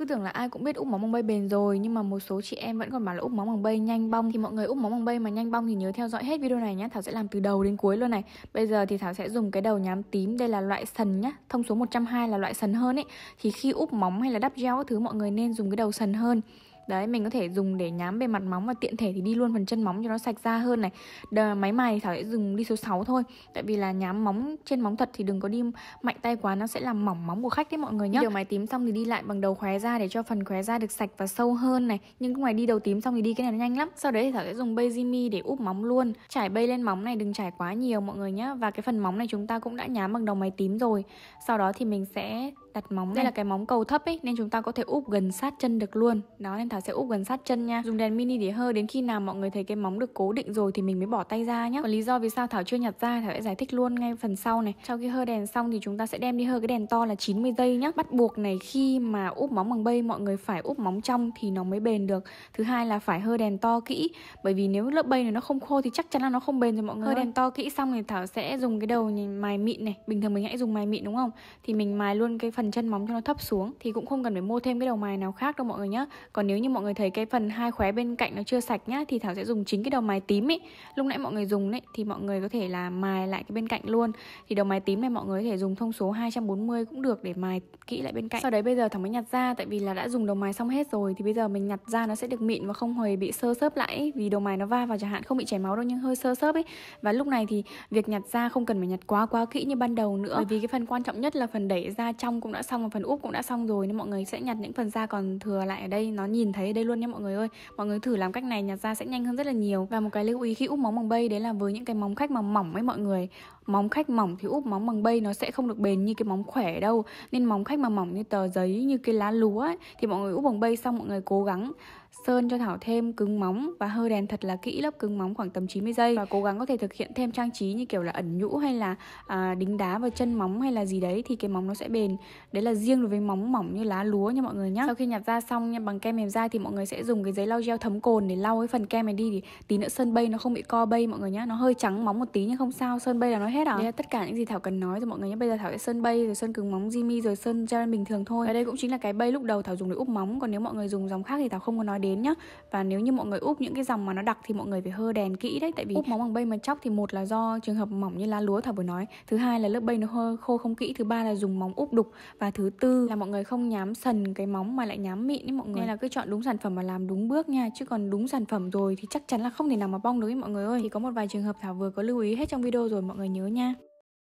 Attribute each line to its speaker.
Speaker 1: cứ tưởng là ai cũng biết úp móng bằng bay bền rồi nhưng mà một số chị em vẫn còn bảo là úp móng bằng bay nhanh bong thì mọi người úp móng bằng bay mà nhanh bong thì nhớ theo dõi hết video này nhé thảo sẽ làm từ đầu đến cuối luôn này bây giờ thì thảo sẽ dùng cái đầu nhám tím đây là loại sần nhá thông số 120 là loại sần hơn ấy thì khi úp móng hay là đắp gel các thứ mọi người nên dùng cái đầu sần hơn đấy mình có thể dùng để nhám bề mặt móng và tiện thể thì đi luôn phần chân móng cho nó sạch ra hơn này Đờ, máy mài thì thảo sẽ dùng đi số 6 thôi tại vì là nhám móng trên móng thật thì đừng có đi mạnh tay quá nó sẽ làm mỏng móng của khách đấy mọi người nhé điều máy tím xong thì đi lại bằng đầu khóe ra để cho phần khóe ra được sạch và sâu hơn này nhưng ngoài đi đầu tím xong thì đi cái này nó nhanh lắm sau đấy thì thảo sẽ dùng bezimi để úp móng luôn trải bay lên móng này đừng trải quá nhiều mọi người nhé và cái phần móng này chúng ta cũng đã nhám bằng đầu máy tím rồi sau đó thì mình sẽ đặt móng đây là cái móng cầu thấp ấy nên chúng ta có thể úp gần sát chân được luôn đó nên thảo sẽ úp gần sát chân nha dùng đèn mini để hơ đến khi nào mọi người thấy cái móng được cố định rồi thì mình mới bỏ tay ra nhé còn lý do vì sao thảo chưa nhặt ra thảo sẽ giải thích luôn ngay phần sau này sau khi hơ đèn xong thì chúng ta sẽ đem đi hơ cái đèn to là 90 giây nhé bắt buộc này khi mà úp móng bằng bây mọi người phải úp móng trong thì nó mới bền được thứ hai là phải hơ đèn to kỹ bởi vì nếu lớp bây này nó không khô thì chắc chắn là nó không bền rồi mọi người hơ đèn to kỹ xong thì thảo sẽ dùng cái đầu mài mịn này bình thường mình hãy dùng mài mịn đúng không thì mình mài luôn cái phần phần chân móng cho nó thấp xuống thì cũng không cần phải mua thêm cái đầu mài nào khác đâu mọi người nhé còn nếu như mọi người thấy cái phần hai khóe bên cạnh nó chưa sạch nhá thì thảo sẽ dùng chính cái đầu mài tím ấy lúc nãy mọi người dùng đấy thì mọi người có thể là mài lại cái bên cạnh luôn thì đầu mài tím này mọi người có thể dùng thông số 240 cũng được để mài kỹ lại bên cạnh sau đấy bây giờ thảo mới nhặt ra tại vì là đã dùng đầu mài xong hết rồi thì bây giờ mình nhặt ra nó sẽ được mịn và không hề bị sơ sớp lại ấy, vì đầu mài nó va vào chẳng hạn không bị chảy máu đâu nhưng hơi sơ sớp ấy và lúc này thì việc nhặt ra không cần phải nhặt quá quá kỹ như ban đầu nữa bởi vì cái phần quan trọng nhất là phần đẩy ra trong của cũng đã xong và phần úp cũng đã xong rồi nên mọi người sẽ nhặt những phần da còn thừa lại ở đây nó nhìn thấy ở đây luôn nhé mọi người ơi mọi người thử làm cách này nhặt da sẽ nhanh hơn rất là nhiều và một cái lưu ý khi úp móng bằng bay đấy là với những cái móng khách mà mỏng ấy mọi người móng khách mỏng thì úp móng bằng bây nó sẽ không được bền như cái móng khỏe đâu nên móng khách mà mỏng như tờ giấy như cái lá lúa ấy, thì mọi người úp bằng bây xong mọi người cố gắng sơn cho Thảo thêm cứng móng và hơi đèn thật là kỹ lớp cứng móng khoảng tầm 90 giây và cố gắng có thể thực hiện thêm trang trí như kiểu là ẩn nhũ hay là à, đính đá vào chân móng hay là gì đấy thì cái móng nó sẽ bền đấy là riêng đối với móng mỏng như lá lúa nha mọi người nhé sau khi nhặt ra xong nha bằng kem mềm dai thì mọi người sẽ dùng cái giấy lau gel thấm cồn để lau cái phần kem này đi thì tí nữa sơn bay nó không bị co bay mọi người nhé nó hơi trắng móng một tí nhưng không sao sơn bay là nó hết hết à đấy là tất cả những gì thảo cần nói rồi mọi người nhé bây giờ thảo sẽ sơn bay rồi sơn cứng móng jimmy rồi sơn gel bình thường thôi và đây cũng chính là cái bay lúc đầu thảo dùng để úp móng còn nếu mọi người dùng dòng khác thì thảo không có nói đến nhá và nếu như mọi người úp những cái dòng mà nó đặc thì mọi người phải hơ đèn kỹ đấy tại vì úp móng bằng bay mà chóc thì một là do trường hợp mỏng như lá lúa thảo vừa nói thứ hai là lớp bay nó hơi khô không kỹ thứ ba là dùng móng úp đục và thứ tư là mọi người không nhám sần cái móng mà lại nhám mịn ấy mọi người nên là cứ chọn đúng sản phẩm và làm đúng bước nha chứ còn đúng sản phẩm rồi thì chắc chắn là không thể nào mà bong được ấy mọi người ơi thì có một vài trường hợp thảo vừa có lưu ý hết trong video rồi mọi người nhớ nhớ nha